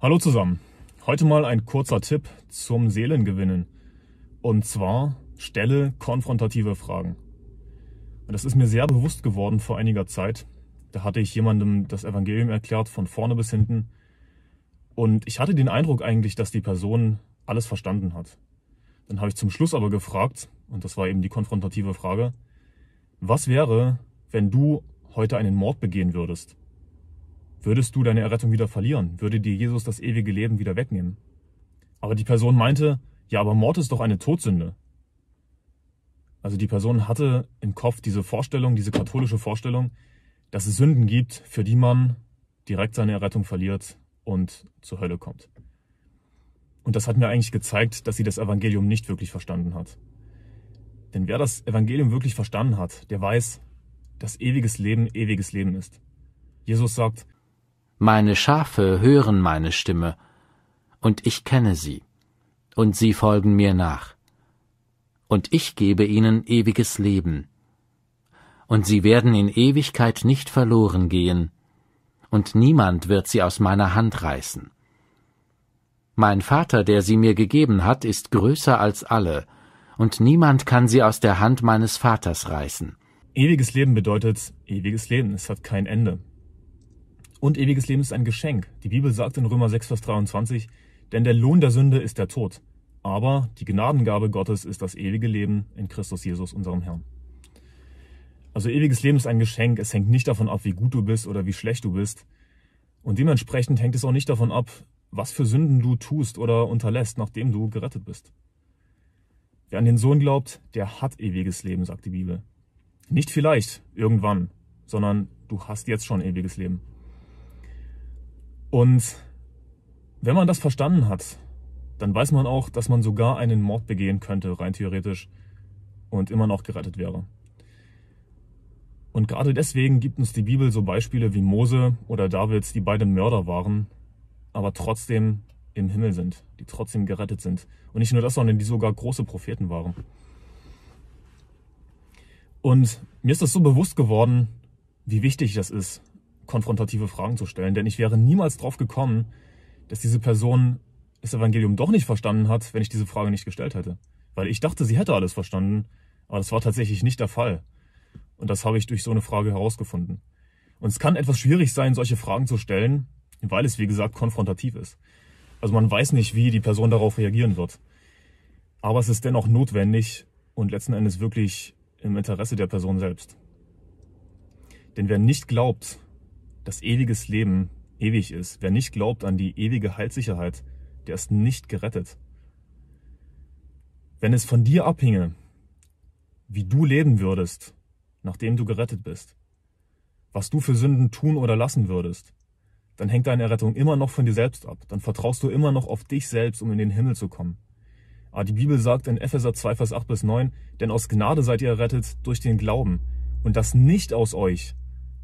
Hallo zusammen. Heute mal ein kurzer Tipp zum Seelengewinnen. Und zwar stelle konfrontative Fragen. Und das ist mir sehr bewusst geworden vor einiger Zeit. Da hatte ich jemandem das Evangelium erklärt, von vorne bis hinten. Und ich hatte den Eindruck eigentlich, dass die Person alles verstanden hat. Dann habe ich zum Schluss aber gefragt, und das war eben die konfrontative Frage, was wäre, wenn du heute einen Mord begehen würdest? würdest du deine Errettung wieder verlieren, würde dir Jesus das ewige Leben wieder wegnehmen. Aber die Person meinte, ja, aber Mord ist doch eine Todsünde. Also die Person hatte im Kopf diese Vorstellung, diese katholische Vorstellung, dass es Sünden gibt, für die man direkt seine Errettung verliert und zur Hölle kommt. Und das hat mir eigentlich gezeigt, dass sie das Evangelium nicht wirklich verstanden hat. Denn wer das Evangelium wirklich verstanden hat, der weiß, dass ewiges Leben ewiges Leben ist. Jesus sagt, meine Schafe hören meine Stimme, und ich kenne sie, und sie folgen mir nach. Und ich gebe ihnen ewiges Leben. Und sie werden in Ewigkeit nicht verloren gehen, und niemand wird sie aus meiner Hand reißen. Mein Vater, der sie mir gegeben hat, ist größer als alle, und niemand kann sie aus der Hand meines Vaters reißen. Ewiges Leben bedeutet ewiges Leben, es hat kein Ende und ewiges Leben ist ein Geschenk. Die Bibel sagt in Römer 6, Vers 23, denn der Lohn der Sünde ist der Tod, aber die Gnadengabe Gottes ist das ewige Leben in Christus Jesus, unserem Herrn. Also ewiges Leben ist ein Geschenk, es hängt nicht davon ab, wie gut du bist oder wie schlecht du bist. Und dementsprechend hängt es auch nicht davon ab, was für Sünden du tust oder unterlässt, nachdem du gerettet bist. Wer an den Sohn glaubt, der hat ewiges Leben, sagt die Bibel. Nicht vielleicht, irgendwann, sondern du hast jetzt schon ewiges Leben. Und wenn man das verstanden hat, dann weiß man auch, dass man sogar einen Mord begehen könnte, rein theoretisch, und immer noch gerettet wäre. Und gerade deswegen gibt uns die Bibel so Beispiele wie Mose oder David, die beide Mörder waren, aber trotzdem im Himmel sind, die trotzdem gerettet sind. Und nicht nur das, sondern die sogar große Propheten waren. Und mir ist das so bewusst geworden, wie wichtig das ist, konfrontative Fragen zu stellen. Denn ich wäre niemals drauf gekommen, dass diese Person das Evangelium doch nicht verstanden hat, wenn ich diese Frage nicht gestellt hätte. Weil ich dachte, sie hätte alles verstanden, aber das war tatsächlich nicht der Fall. Und das habe ich durch so eine Frage herausgefunden. Und es kann etwas schwierig sein, solche Fragen zu stellen, weil es, wie gesagt, konfrontativ ist. Also man weiß nicht, wie die Person darauf reagieren wird. Aber es ist dennoch notwendig und letzten Endes wirklich im Interesse der Person selbst. Denn wer nicht glaubt, dass ewiges Leben ewig ist. Wer nicht glaubt an die ewige Heilsicherheit, der ist nicht gerettet. Wenn es von dir abhinge, wie du leben würdest, nachdem du gerettet bist, was du für Sünden tun oder lassen würdest, dann hängt deine Errettung immer noch von dir selbst ab. Dann vertraust du immer noch auf dich selbst, um in den Himmel zu kommen. Aber ah, die Bibel sagt in Epheser 2, Vers 8 bis 9, denn aus Gnade seid ihr errettet durch den Glauben. Und das nicht aus euch,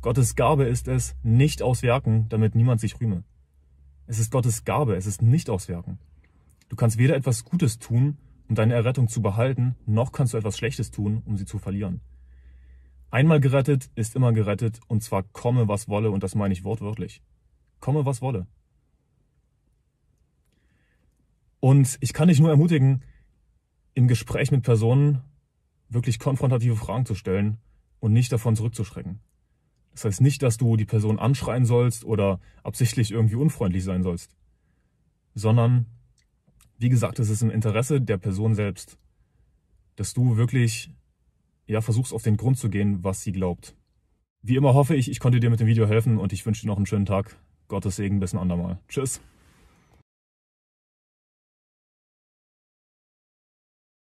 Gottes Gabe ist es, nicht aus Werken, damit niemand sich rühme. Es ist Gottes Gabe, es ist nicht aus Werken. Du kannst weder etwas Gutes tun, um deine Errettung zu behalten, noch kannst du etwas Schlechtes tun, um sie zu verlieren. Einmal gerettet ist immer gerettet, und zwar komme, was wolle, und das meine ich wortwörtlich. Komme, was wolle. Und ich kann dich nur ermutigen, im Gespräch mit Personen wirklich konfrontative Fragen zu stellen und nicht davon zurückzuschrecken. Das heißt nicht, dass du die Person anschreien sollst oder absichtlich irgendwie unfreundlich sein sollst, sondern wie gesagt, es ist im Interesse der Person selbst, dass du wirklich ja versuchst auf den Grund zu gehen, was sie glaubt. Wie immer hoffe ich, ich konnte dir mit dem Video helfen und ich wünsche dir noch einen schönen Tag. Gottes Segen bis ein andermal. Tschüss.